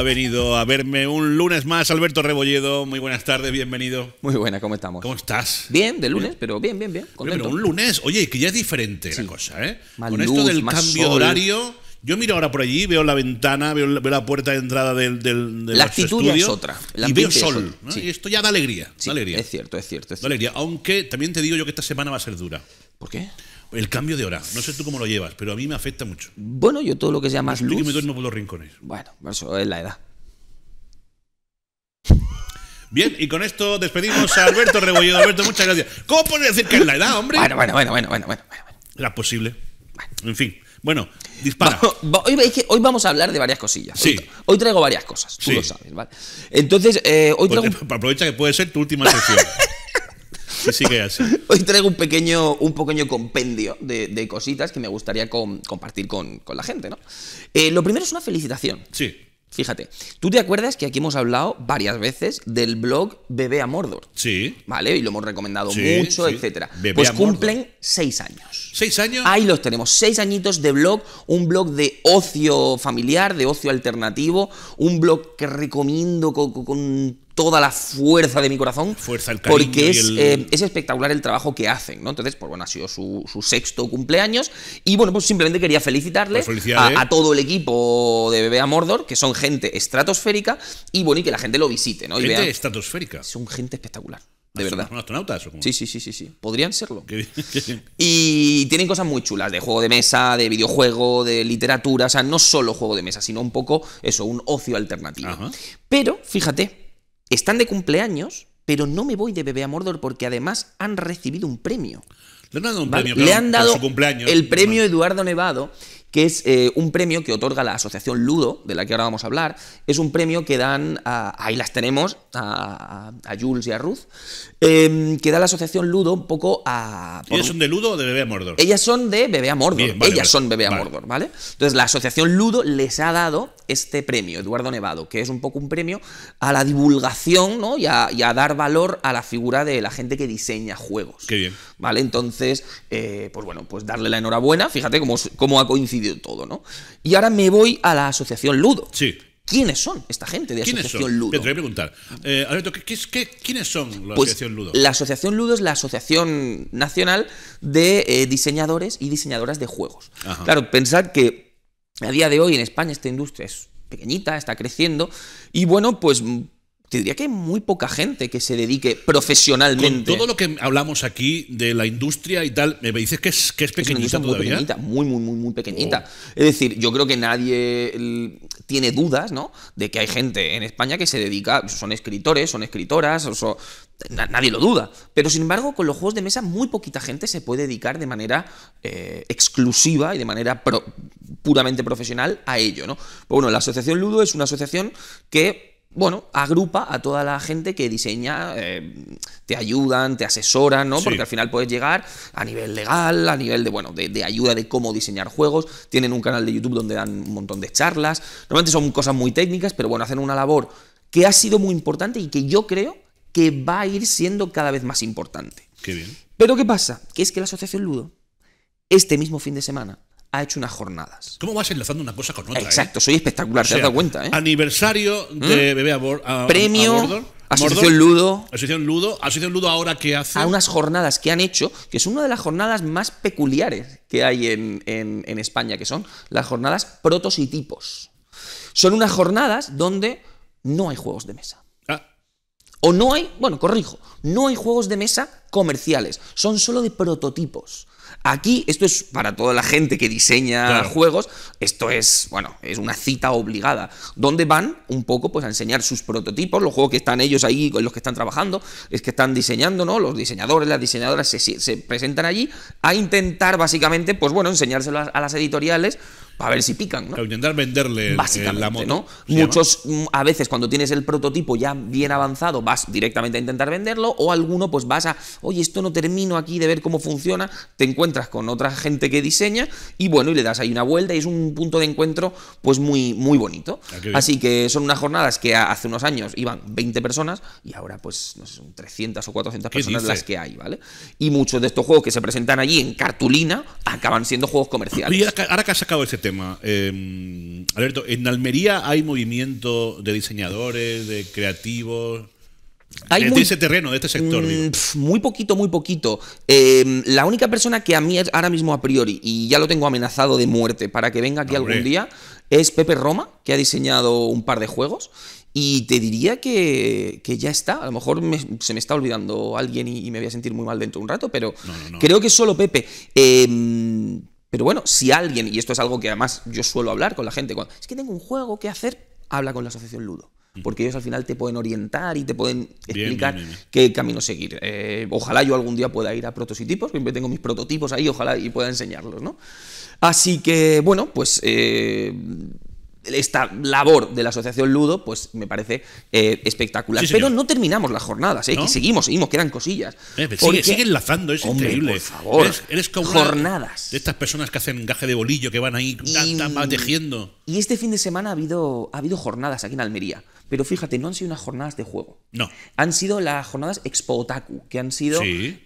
Ha venido a verme un lunes más. Alberto Rebolledo, muy buenas tardes, bienvenido. Muy buenas, ¿cómo estamos? ¿Cómo estás? Bien, de lunes, pero bien, bien, bien. Contento. Pero, un lunes, oye, que ya es diferente la cosa, ¿eh? Con esto del cambio de horario yo miro ahora por allí, veo la ventana, veo, la puerta de entrada del, del, la actitud es otra. y veo sol. Y esto ya da alegría, Es cierto, es cierto. alegría. Aunque también te digo yo que esta semana va a ser dura. ¿Por qué? El cambio de hora. No sé tú cómo lo llevas, pero a mí me afecta mucho. Bueno, yo todo lo que sea más luz. que me duermo por los rincones. Bueno, eso es la edad. Bien, y con esto despedimos a Alberto Rebolledo. Alberto, muchas gracias. ¿Cómo puedes decir que es la edad, hombre? Bueno, bueno, bueno, bueno, bueno, bueno. Era posible. En fin. Bueno, dispara. hoy, vamos a hablar de varias cosillas. Sí. Hoy, traigo varias cosas, tú lo sabes, ¿vale? Entonces, eh, hoy traigo... Pues, eh, aprovecha que puede ser tu última sección. sí, sí así. Hoy traigo un pequeño, un pequeño compendio de, cositas que me gustaría compartir con, la gente, ¿no? Eh, lo primero es una felicitación. Sí. Fíjate, tú te acuerdas que aquí hemos hablado varias veces del blog Bebé a Mordor. Sí. ¿Vale? Y lo hemos recomendado mucho, etcétera. pues cumplen seis años. ¿Seis años? Ahí los tenemos. Seis añitos de blog, un blog de ocio familiar, de ocio alternativo, un blog que recomiendo con, con toda la fuerza de mi corazón. Fuerza, cariño Porque eh, es, espectacular el trabajo que hacen, ¿no? Entonces, pues bueno, ha sido su, sexto cumpleaños. Y bueno, pues simplemente quería felicitarles pues a, todo el equipo de Bebé a Mordor, que son gente estratosférica, y bueno, y que la gente lo visite, ¿no? gente estratosférica. Son gente espectacular. De ah, verdad. ¿Son astronautas? ¿o Sí, sí, sí, sí, Podrían serlo. Y tienen cosas muy chulas, de juego de mesa, de videojuego, de literatura, o sea, no solo juego de mesa, sino un poco eso, un ocio alternativo. Pero, fíjate, están de cumpleaños, pero no me voy de bebé a Mordor porque además han recibido un premio. Le han dado el premio Eduardo Nevado, que es eh, un premio que otorga la Asociación Ludo, de la que ahora vamos a hablar. Es un premio que dan, ahí las tenemos, a, Jules y a Ruth, em, que da la Asociación Ludo un poco a... ¿Ellas son de Ludo o de Bebé a Mordor? Ellas son de Bebé a Mordor. Ellas son Bebé a Mordor, ¿vale? Entonces la Asociación Ludo les ha dado este premio, Eduardo Nevado, que es un poco un premio a la divulgación ¿no? y, a, dar valor a la figura de la gente que diseña juegos. Qué bien. ¿Vale? Entonces, eh, pues bueno, pues darle la enhorabuena. Fíjate cómo, cómo ha coincidido de todo, ¿no? Y ahora me voy a la Asociación Ludo. Sí. ¿Quiénes son esta gente de Asociación Ludo? preguntar. quiénes son la pues, Asociación Ludo? La Asociación Ludo es la Asociación Nacional de eh, Diseñadores y Diseñadoras de Juegos. Claro, pensad que a día de hoy en España esta industria es pequeñita, está creciendo, y bueno, pues te diría que hay muy poca gente que se dedique profesionalmente. todo lo que hablamos aquí de la industria y tal, me dices que es, que pequeñita muy Pequeñita, muy, muy, muy, pequeñita. Oh. Es decir, yo creo que nadie tiene dudas, ¿no? De que hay gente en España que se dedica, son escritores, son escritoras, nadie lo duda. Pero sin embargo, con los juegos de mesa, muy poquita gente se puede dedicar de manera eh, exclusiva y de manera puramente profesional a ello, ¿no? Pues bueno, la Asociación Ludo es una asociación que bueno, agrupa a toda la gente que diseña, eh, te ayudan, te asesoran, ¿no? Porque al final puedes llegar a nivel legal, a nivel de, bueno, de, de, ayuda de cómo diseñar juegos. Tienen un canal de YouTube donde dan un montón de charlas. Normalmente son cosas muy técnicas, pero bueno, hacen una labor que ha sido muy importante y que yo creo que va a ir siendo cada vez más importante. Qué bien. Pero ¿qué pasa? Que es que la Asociación Ludo, este mismo fin de semana, ha hecho unas jornadas. ¿Cómo vas enlazando una cosa con otra? Exacto, eh? soy espectacular, te has dado cuenta. ¿eh? Aniversario de ¿Mm? Bebé a, Premio. A Asociación Ludo. Asociación Ludo. Asociación Ludo ahora que hace. A unas jornadas que han hecho, que es una de las jornadas más peculiares que hay en, en, en España, que son las jornadas protos y tipos. Son unas jornadas donde no hay juegos de mesa. O no hay, bueno, corrijo, no hay juegos de mesa comerciales, son solo de prototipos. Aquí, esto es para toda la gente que diseña juegos, esto es, bueno, es una cita obligada, donde van un poco pues a enseñar sus prototipos, los juegos que están ellos ahí, con los que están trabajando, es que están diseñando, ¿no? Los diseñadores, las diseñadoras se, presentan allí a intentar básicamente, pues bueno, enseñárselo a las editoriales a ver si pican. ¿no? A intentar venderle la moto. ¿no? Muchos, mm, a veces cuando tienes el prototipo ya bien avanzado, vas directamente a intentar venderlo, o alguno pues vas a, oye, esto no termino aquí de ver cómo funciona, te encuentras con otra gente que diseña y bueno, y le das ahí una vuelta y es un punto de encuentro pues muy, muy bonito. Ah, Así que son unas jornadas que hace unos años iban 20 personas y ahora pues no sé, son 300 o 400 personas las que hay, ¿vale? Y muchos de estos juegos que se presentan allí en cartulina acaban siendo juegos comerciales. Y ahora que has sacado ese tema, Em, Alberto, ¿en Almería hay movimiento de diseñadores, de creativos? Hay de ese terreno, de este sector. Mm, muy poquito, muy poquito. Em, la única persona que a mí ahora mismo a priori, y ya lo tengo amenazado de muerte para que venga aquí algún día, es Pepe Roma, que ha diseñado un par de juegos. Y te diría que, ya está. A lo mejor se me está olvidando alguien y, me voy a sentir muy mal dentro de un rato, pero creo que solo Pepe. Eh, pero bueno, si alguien, y esto es algo que además yo suelo hablar con la gente, cuando, es que tengo un juego que hacer, habla con la asociación Ludo. Mm. Porque ellos al final te pueden orientar y te pueden explicar qué camino seguir. Eh, ojalá yo algún día pueda ir a prototipos, siempre tengo mis prototipos ahí, ojalá y pueda enseñarlos, ¿no? Así que, bueno, pues eh, esta labor de la Asociación Ludo, pues me parece eh, espectacular. Pero no terminamos las jornadas, ¿eh? que seguimos, seguimos, quedan cosillas. Eh, pues sigue, enlazando, es increíble. jornadas. De estas personas que hacen gaje de bolillo, que van ahí tejiendo. Y este fin de semana ha habido, ha habido jornadas aquí en Almería. Pero fíjate, no han sido unas jornadas de juego. No. Han sido las jornadas Expo Otaku, que han sido en,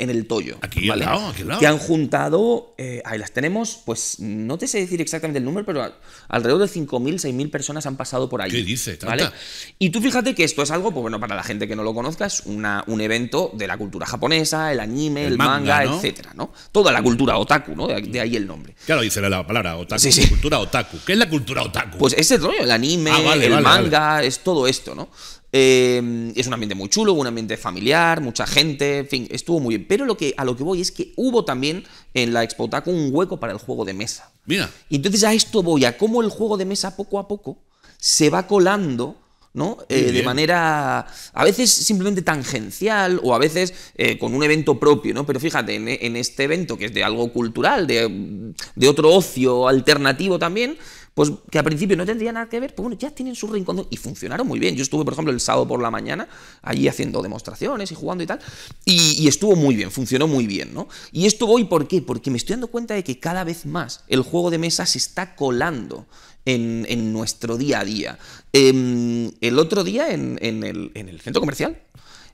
en, el Toyo. Aquí ¿vale? al lado, aquí al lado. Que han juntado, eh, ahí las tenemos, pues no te sé decir exactamente el número, pero alrededor de 5.000, 6.000 personas han pasado por ahí. ¿Qué dice? Tanta? ¿vale? Y tú fíjate que esto es algo, pues bueno, para la gente que no lo conozca, es una, un evento de la cultura japonesa, el anime, el, manga, etc. etcétera, ¿no? Toda la cultura otaku, ¿no? De, ahí el nombre. Claro, dice la palabra otaku. Sí, sí. Cultura otaku. ¿Qué es la cultura otaku? Pues ese rollo, el anime, ah, el manga, es todo esto, ¿no? Em, es un ambiente muy chulo, un ambiente familiar, mucha gente, en fin, estuvo muy bien. Pero lo que, a lo que voy es que hubo también en la Expo Taco un hueco para el juego de mesa. Mira. Y entonces a esto voy, a cómo el juego de mesa poco a poco se va colando. ¿no? Eh, de manera a veces simplemente tangencial o a veces eh, con un evento propio, ¿no? Pero fíjate, en, este evento que es de algo cultural, de, de otro ocio alternativo también, pues que al principio no tendría nada que ver, pues bueno, ya tienen su rincón y funcionaron muy bien. Yo estuve, por ejemplo, el sábado por la mañana allí haciendo demostraciones y jugando y tal, y, estuvo muy bien, funcionó muy bien, ¿no? Y esto hoy, ¿por qué? Porque me estoy dando cuenta de que cada vez más el juego de mesa se está colando en, nuestro día a día. Em, el otro día en, el, centro comercial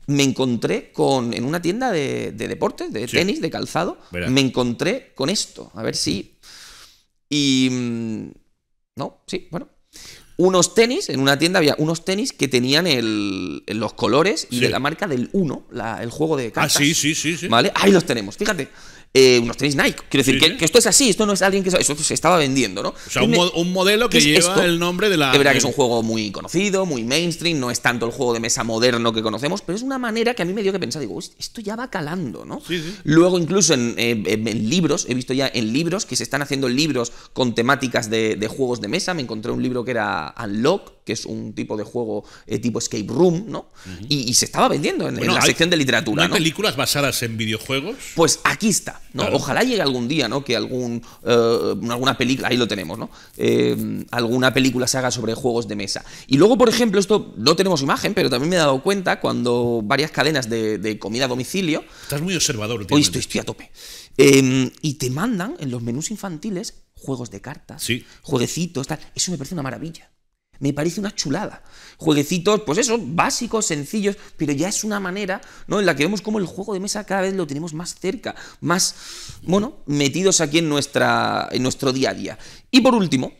me encontré con, en una tienda de, de deportes, de tenis, de calzado, me encontré con esto, a ver si... Y mm, ¿No? Sí, bueno. Unos tenis, en una tienda había unos tenis que tenían el, los colores y de la marca del 1, el juego de ah, cartas. Ah, sí, sí, sí, sí. ¿Vale? Ahí los tenemos, fíjate. Eh, unos tenis Nike. Quiero decir, que, esto es así, esto no es alguien que... Eso se estaba vendiendo, ¿no? O sea, un, modelo que lleva el nombre de la... Es verdad que es un juego muy conocido, muy mainstream, no es tanto el juego de mesa moderno que conocemos, pero es una manera que a mí me dio que pensar, digo, esto ya va calando, ¿no? Luego incluso eh, en, libros, he visto ya en libros que se están haciendo libros con temáticas de, de juegos de mesa, me encontré un libro que era Unlock, que es un tipo de juego eh, tipo escape room, ¿no? y, se estaba vendiendo en, la sección de literatura. ¿no? ¿Hay películas basadas en videojuegos? Pues aquí está, ¿no? Ojalá llegue algún día, ¿no? Que algún, eh, alguna película, ahí lo tenemos, ¿no? Eh, alguna película se haga sobre juegos de mesa. Y luego, por ejemplo, esto no tenemos imagen, pero también me he dado cuenta cuando varias cadenas de, comida a domicilio. Estás muy observador, Hoy estoy, a tope. Em, y te mandan en los menús infantiles juegos de cartas, sí. jueguecitos, tal. Eso me parece una maravilla. Me parece una chulada. Jueguecitos, pues eso, básicos, sencillos, pero ya es una manera ¿no? en la que vemos como el juego de mesa cada vez lo tenemos más cerca, más, bueno, metidos aquí en, nuestra, en nuestro día a día. Y por último,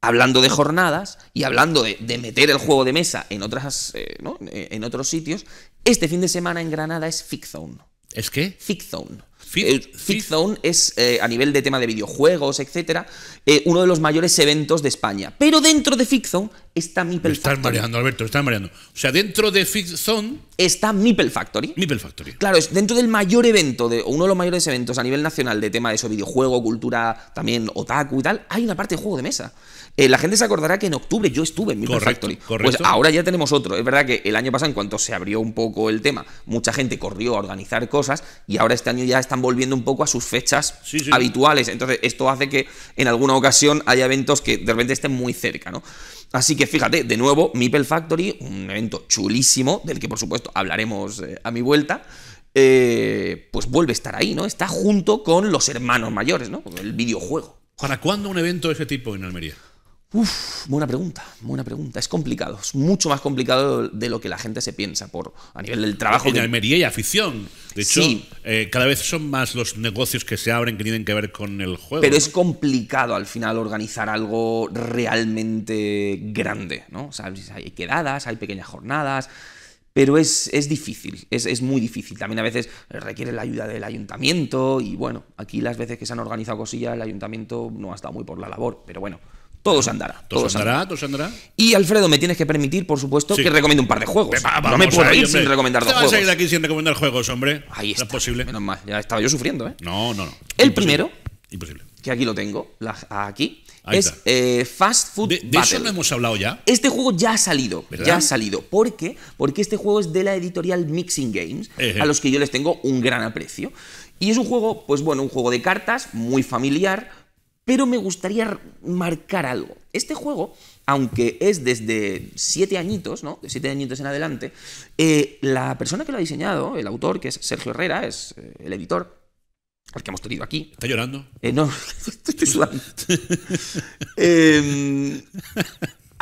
hablando de jornadas y hablando de, meter el juego de mesa en, otras, eh, en otros sitios, este fin de semana en Granada es Fix ¿Es qué? fix Fit, es, eh, a nivel de tema de videojuegos, etcétera, eh, uno de los mayores eventos de España. Pero dentro de Fit está Meeple Factory. Estás mareando, Alberto, estás mareando. O sea, dentro de Fix Zone. Está Meeple Factory. Meeple Factory. Claro, es dentro del mayor evento, de, uno de los mayores eventos a nivel nacional de tema de eso, videojuego, cultura, también otaku y tal, hay una parte de juego de mesa. Eh, la gente se acordará que en octubre yo estuve en Meeple Factory. Correcto. Pues ahora ya tenemos otro. Es verdad que el año pasado, en cuanto se abrió un poco el tema, mucha gente corrió a organizar cosas y ahora este año ya están volviendo un poco a sus fechas habituales. Entonces, esto hace que en alguna ocasión haya eventos que de repente estén muy cerca, ¿no? Así que fíjate, de nuevo, Meeple Factory, un evento chulísimo, del que por supuesto hablaremos eh, a mi vuelta. Eh, pues vuelve a estar ahí, ¿no? Está junto con los hermanos mayores, ¿no? El videojuego. ¿Para cuándo un evento de ese tipo en Almería? Uf, buena pregunta, buena pregunta. Es complicado, es mucho más complicado de lo que la gente se piensa por a nivel del trabajo. En Almería y afición. De hecho, eh, cada vez son más los negocios que se abren que tienen que ver con el juego. Pero es complicado al final organizar algo realmente grande, ¿no? O sea, hay quedadas, hay pequeñas jornadas. Pero es, es difícil, es, es muy difícil. También a veces requiere la ayuda del ayuntamiento y bueno, aquí las veces que se han organizado cosillas el ayuntamiento no ha estado muy por la labor, pero bueno, todo se andará. Todo, se andará, Y Alfredo, me tienes que permitir, por supuesto, que recomiende un par de juegos. no me puedo ir sin recomendar dos juegos. vas a ir de aquí sin recomendar juegos, hombre. Ahí está. es posible. Menos mal, ya estaba yo sufriendo, ¿eh? No, no, no. El primero. Imposible. Que aquí lo tengo, aquí. es eh, Fast Food de, de eso no hemos hablado ya. Este juego ya ha salido. Ya ha salido. ¿Por qué? Porque este juego es de la editorial Mixing Games, eh, eh. a los que yo les tengo un gran aprecio. Y es un juego, pues bueno, un juego de cartas muy familiar pero me gustaría marcar algo. Este juego, aunque es desde siete añitos, ¿no? De siete añitos en adelante, eh, la persona que lo ha diseñado, el autor, que es Sergio Herrera, es eh, el editor, el que hemos tenido aquí. ¿Está llorando? Eh, no, estoy sudando. Em,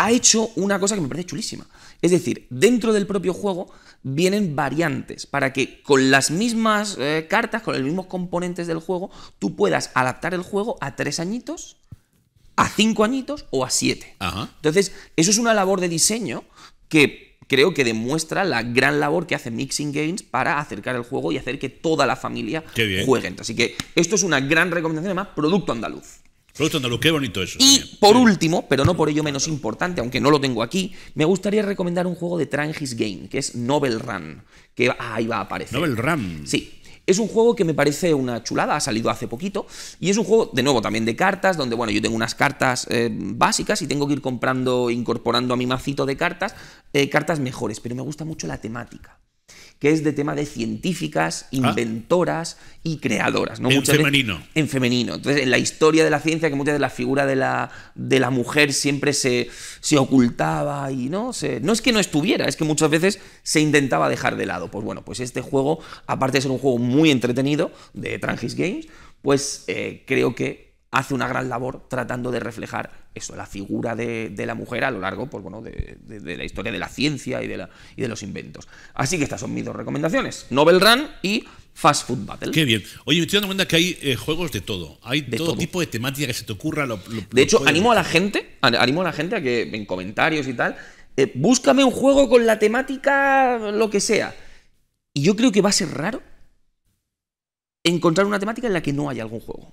ha hecho una cosa que me parece chulísima. Es decir, dentro del propio juego vienen variantes para que con las mismas eh, cartas, con los mismos componentes del juego, tú puedas adaptar el juego a tres añitos, a cinco añitos o a siete. Entonces, eso es una labor de diseño que creo que demuestra la gran labor que hace Mixing Games para acercar el juego y hacer que toda la familia juegue. Así que esto es una gran recomendación, además, producto andaluz qué bonito eso. Y por último, pero no por ello menos importante, aunque no lo tengo aquí, me gustaría recomendar un juego de Trangis Game, que es Novel Run, que ahí va a aparecer. Novel Run. Sí, es un juego que me parece una chulada, ha salido hace poquito, y es un juego, de nuevo, también de cartas, donde, bueno, yo tengo unas cartas eh, básicas y tengo que ir comprando, incorporando a mi macito de cartas, eh, cartas mejores, pero me gusta mucho la temática que es de tema de científicas, ah. inventoras y creadoras. ¿no? En femenino. en femenino. Entonces, en la historia de la ciencia, que muchas veces la figura de la, de la mujer siempre se, se ocultaba y no No es que no estuviera, es que muchas veces se intentaba dejar de lado. Pues bueno, pues este juego, aparte de ser un juego muy entretenido de Trangis Games, pues eh, creo que hace una gran labor tratando de reflejar eso, la figura de, de la mujer a lo largo pues, bueno, de, de, la historia de la ciencia y de, la, y de los inventos. Así que estas son mis dos recomendaciones, Novel Run y Fast Food Battle. Qué bien. Oye, me estoy dando cuenta que hay eh, juegos de todo. Hay de todo, tipo de temática que se te ocurra. Lo, de hecho, animo a la gente, animo a la gente a que en comentarios y tal, eh, búscame un juego con la temática lo que sea. Y yo creo que va a ser raro encontrar una temática en la que no haya algún juego.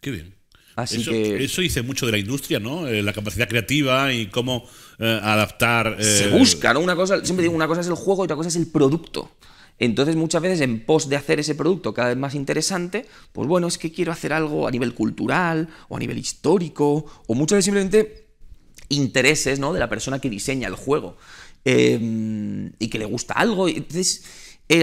Qué bien. Así eso, que... eso dice mucho de la industria, ¿no? Eh, la capacidad creativa y cómo eh, adaptar. Eh, Se busca, ¿no? Una cosa, siempre digo, una cosa es el juego y otra cosa es el producto. Entonces, muchas veces, en pos de hacer ese producto cada vez más interesante, pues bueno, es que quiero hacer algo a nivel cultural o a nivel histórico, o muchas veces simplemente intereses, ¿no? De la persona que diseña el juego em, y que le gusta algo. Entonces,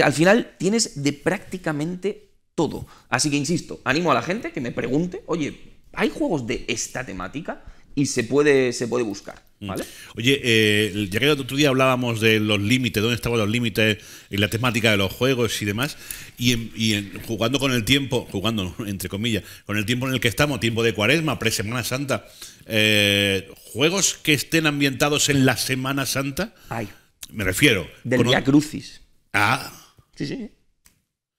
al final tienes de prácticamente todo. Así que insisto, animo a la gente que me pregunte, oye, ¿hay juegos de esta temática? Y se puede, se puede buscar. Mm. ¿Vale? Oye, eh, ya que el otro día hablábamos de los límites, dónde estaban los límites en la temática de los juegos y demás, y, jugando con el tiempo, jugando entre comillas, con el tiempo en el que estamos, tiempo de cuaresma, pre-semana santa, eh, juegos que estén ambientados en la Semana Santa, Ay, me refiero. Del Via Crucis. Ah. Sí, sí.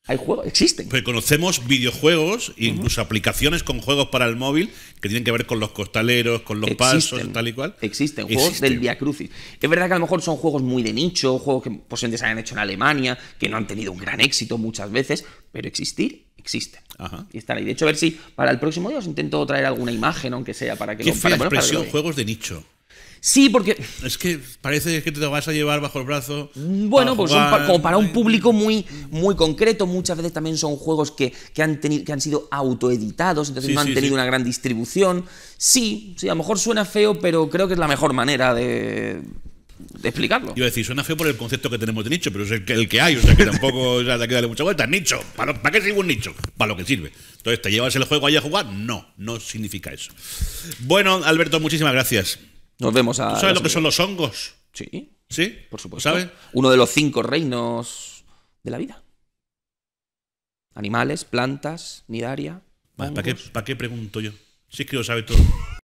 Hay juegos, existen. Pues conocemos videojuegos, incluso aplicaciones con juegos para el móvil que tienen que ver con los costaleros, con los pasos, tal y cual. Existen, juegos del Via Crucis. Es verdad que a lo mejor son juegos muy de nicho, juegos que posiblemente pues, se han hecho en Alemania, que no han tenido un gran éxito muchas veces, pero existir existen. Y están ahí. De hecho, a ver si para el próximo día os intento traer alguna imagen, aunque sea, para que... lo, expresión, juegos de nicho. Sí, porque. Es que parece que te lo vas a llevar bajo el brazo. Mm, bueno, pues como para un público muy, muy concreto. Muchas veces también son juegos que, han, que han sido autoeditados, entonces no han tenido una gran distribución. Sí, sí, a lo mejor suena feo, pero creo que es la mejor manera de, explicarlo. Yo decir, suena feo por el concepto que tenemos de nicho, pero es el que, hay, o sea que tampoco hay que darle mucha vuelta. Nicho, ¿para, ¿para qué sirve un nicho? Para lo que sirve. Entonces, ¿te llevas el juego ahí a jugar? No, no significa eso. Bueno, Alberto, muchísimas gracias. Nos vemos a. ¿Sabes lo que son los hongos? Sí. ¿Sí? Por supuesto. ¿Sabes? Uno de los cinco reinos de la vida. Animales, plantas, nidaria. ¿Para ¿Para qué pregunto yo? Si es que lo sabe todo.